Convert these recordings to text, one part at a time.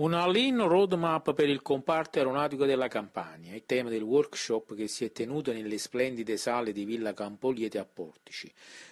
Una Lean in roadmap per il comparto aeronautico della Campania, il tema del workshop che si è tenuto nelle splendide sale di Villa Campoliete a Portici,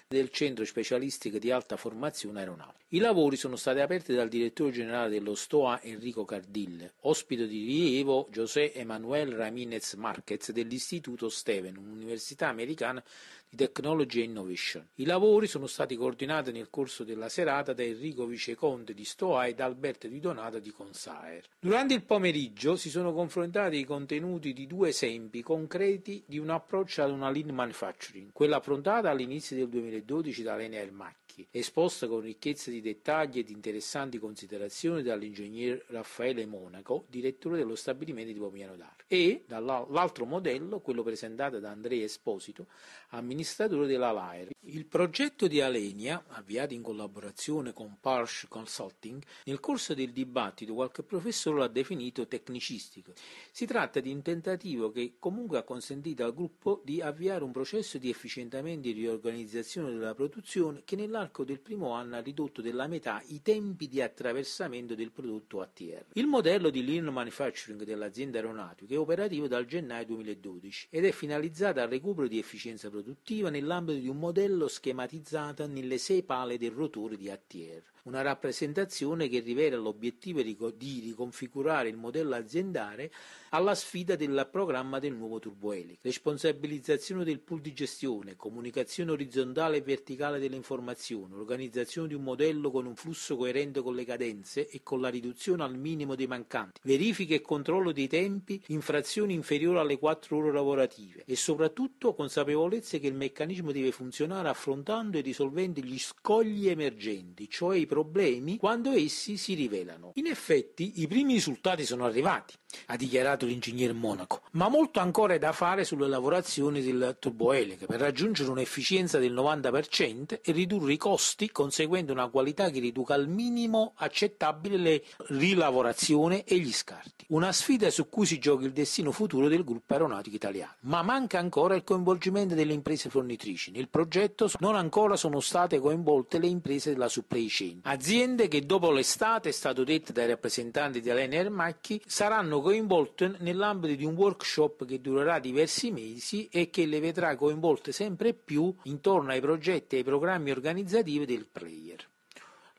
del Centro Specialistico di Alta Formazione Aeronautica. I lavori sono stati aperti dal direttore generale dello STOA Enrico Cardille, ospite di rilievo José Emanuel Ramírez Marquez dell'Istituto Steven, un'università americana di Technology e Innovation. I lavori sono stati coordinati nel corso della serata da Enrico Viceconte di STOA e da Alberto Di Donato di Consaer. Durante il pomeriggio si sono confrontati i contenuti di due esempi concreti di un approccio ad una lean manufacturing, quella approntata all'inizio del 2020 2012 dall'Enel Macchi, esposta con ricchezza di dettagli ed interessanti considerazioni dall'ingegner Raffaele Monaco, direttore dello stabilimento di Pomiano d'Arco, e dall'altro modello, quello presentato da Andrea Esposito, amministratore della LAER. Il progetto di Alenia, avviato in collaborazione con Parsh Consulting, nel corso del dibattito qualche professore l'ha definito tecnicistico. Si tratta di un tentativo che comunque ha consentito al gruppo di avviare un processo di efficientamento e riorganizzazione riduzione della produzione che nell'arco del primo anno ha ridotto della metà i tempi di attraversamento del prodotto ATR. Il modello di lean manufacturing dell'azienda aeronautica è operativo dal gennaio 2012 ed è finalizzato al recupero di efficienza produttiva nell'ambito di un modello schematizzato nelle sei pale del rotore di ATR, una rappresentazione che rivela l'obiettivo di riconfigurare il modello aziendale alla sfida del programma del nuovo turboelic. Responsabilizzazione del pool di gestione, comunicazione orizzontale centrale e verticale delle informazioni, l'organizzazione di un modello con un flusso coerente con le cadenze e con la riduzione al minimo dei mancanti, verifica e controllo dei tempi, infrazioni inferiori alle 4 ore lavorative e soprattutto consapevolezza che il meccanismo deve funzionare affrontando e risolvendo gli scogli emergenti, cioè i problemi quando essi si rivelano. In effetti i primi risultati sono arrivati, ha dichiarato l'ingegnere Monaco, ma molto ancora è da fare sulle lavorazioni del turboeliche per raggiungere un'efficienza del 90% 40% e ridurre i costi conseguendo una qualità che riduca al minimo accettabile le rilavorazione e gli scarti. Una sfida su cui si gioca il destino futuro del gruppo aeronautico italiano. Ma manca ancora il coinvolgimento delle imprese fornitrici. Nel progetto non ancora sono state coinvolte le imprese della supply chain, aziende che dopo l'estate, è stato detto dai rappresentanti di Elena Ermacchi, saranno coinvolte nell'ambito di un workshop che durerà diversi mesi e che le vedrà coinvolte sempre più intorno ai progetti progetti e ai programmi organizzativi del player.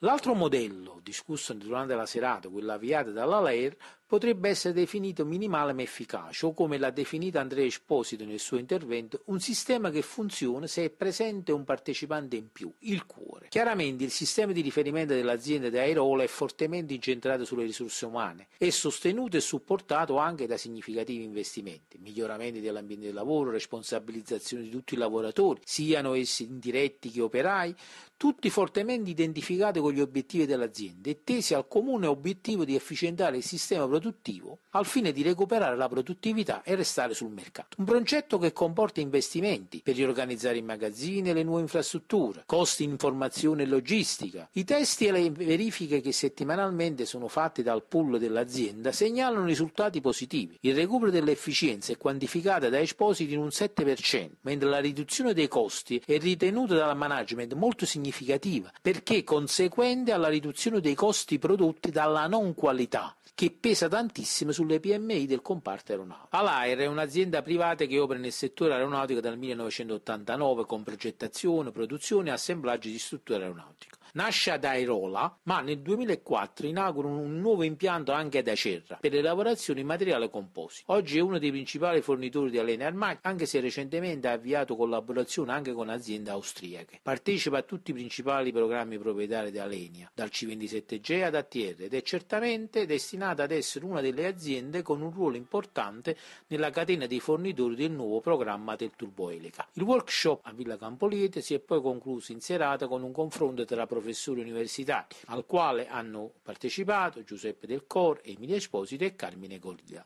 L'altro modello, discusso durante la serata, quello avviato dalla Lair, potrebbe essere definito minimale ma efficace o come l'ha definita Andrea Esposito nel suo intervento, un sistema che funziona se è presente un partecipante in più, il cuore. Chiaramente il sistema di riferimento dell'azienda di Airola è fortemente incentrato sulle risorse umane, è sostenuto e supportato anche da significativi investimenti, miglioramenti dell'ambiente del lavoro, responsabilizzazione di tutti i lavoratori, siano essi indiretti che operai, tutti fortemente identificati con gli obiettivi dell'azienda e tesi al comune obiettivo di efficientare il sistema produttivo produttivo al fine di recuperare la produttività e restare sul mercato. Un progetto che comporta investimenti per riorganizzare i magazzini e le nuove infrastrutture, costi in formazione e logistica. I testi e le verifiche che settimanalmente sono fatte dal pool dell'azienda segnalano risultati positivi. Il recupero dell'efficienza è quantificato da Espositi in un 7%, mentre la riduzione dei costi è ritenuta dal management molto significativa perché conseguente alla riduzione dei costi prodotti dalla non qualità che pesa tantissime sulle PMI del comparto aeronautico. Alair è un'azienda privata che opera nel settore aeronautico dal 1989 con progettazione, produzione e assemblaggio di strutture aeronautiche. Nasce ad Airola, ma nel 2004 inaugurano un nuovo impianto anche ad Acerra per le lavorazioni in materiale composito. Oggi è uno dei principali fornitori di alene armati, anche se recentemente ha avviato collaborazione anche con aziende austriache. Partecipa a tutti i principali programmi proprietari di Alenia, dal C27G ad ATR, ed è certamente destinata ad essere una delle aziende con un ruolo importante nella catena dei fornitori del nuovo programma del turboelica. Il workshop a Villa Campoliete si è poi concluso in serata con un confronto tra professionisti professori universitari, al quale hanno partecipato Giuseppe Del Cor, Emilia Esposito e Carmine Cordia.